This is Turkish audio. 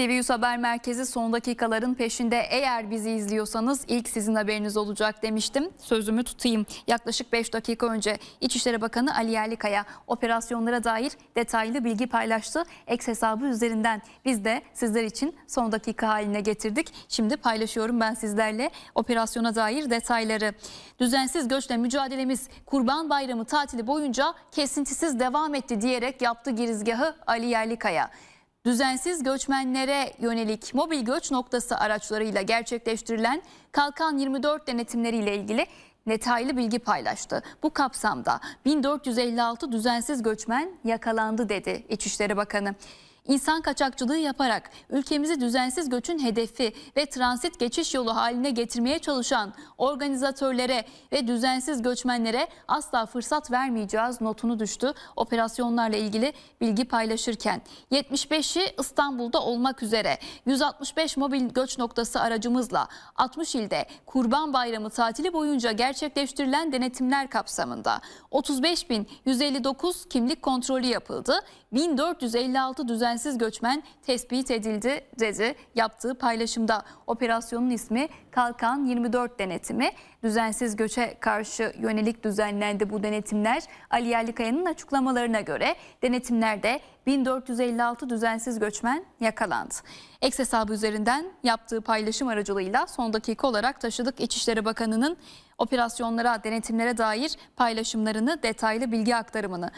TV Haber Merkezi son dakikaların peşinde eğer bizi izliyorsanız ilk sizin haberiniz olacak demiştim. Sözümü tutayım. Yaklaşık 5 dakika önce İçişleri Bakanı Ali Yerlikaya operasyonlara dair detaylı bilgi paylaştı. Eks hesabı üzerinden biz de sizler için son dakika haline getirdik. Şimdi paylaşıyorum ben sizlerle operasyona dair detayları. Düzensiz göçle mücadelemiz Kurban Bayramı tatili boyunca kesintisiz devam etti diyerek yaptı girizgahı Ali Yerlikaya düzensiz göçmenlere yönelik mobil göç noktası araçlarıyla gerçekleştirilen Kalkan 24 denetimleriyle ilgili detaylı bilgi paylaştı. Bu kapsamda 1456 düzensiz göçmen yakalandı dedi İçişleri Bakanı. İnsan kaçakçılığı yaparak ülkemizi düzensiz göçün hedefi ve transit geçiş yolu haline getirmeye çalışan organizatörlere ve düzensiz göçmenlere asla fırsat vermeyeceğiz notunu düştü. Operasyonlarla ilgili bilgi paylaşırken 75'i İstanbul'da olmak üzere 165 mobil göç noktası aracımızla 60 ilde Kurban Bayramı tatili boyunca gerçekleştirilen denetimler kapsamında 35.159 kimlik kontrolü yapıldı. 1456 düzen düzensiz göçmen tespit edildi dedi yaptığı paylaşımda. Operasyonun ismi Kalkan 24 denetimi. Düzensiz göçe karşı yönelik düzenlendi bu denetimler. Ali Yerlikaya'nın açıklamalarına göre denetimlerde 1456 düzensiz göçmen yakalandı. Eks hesabı üzerinden yaptığı paylaşım aracılığıyla son dakika olarak taşıdık İçişleri Bakanı'nın operasyonlara, denetimlere dair paylaşımlarını, detaylı bilgi aktarımını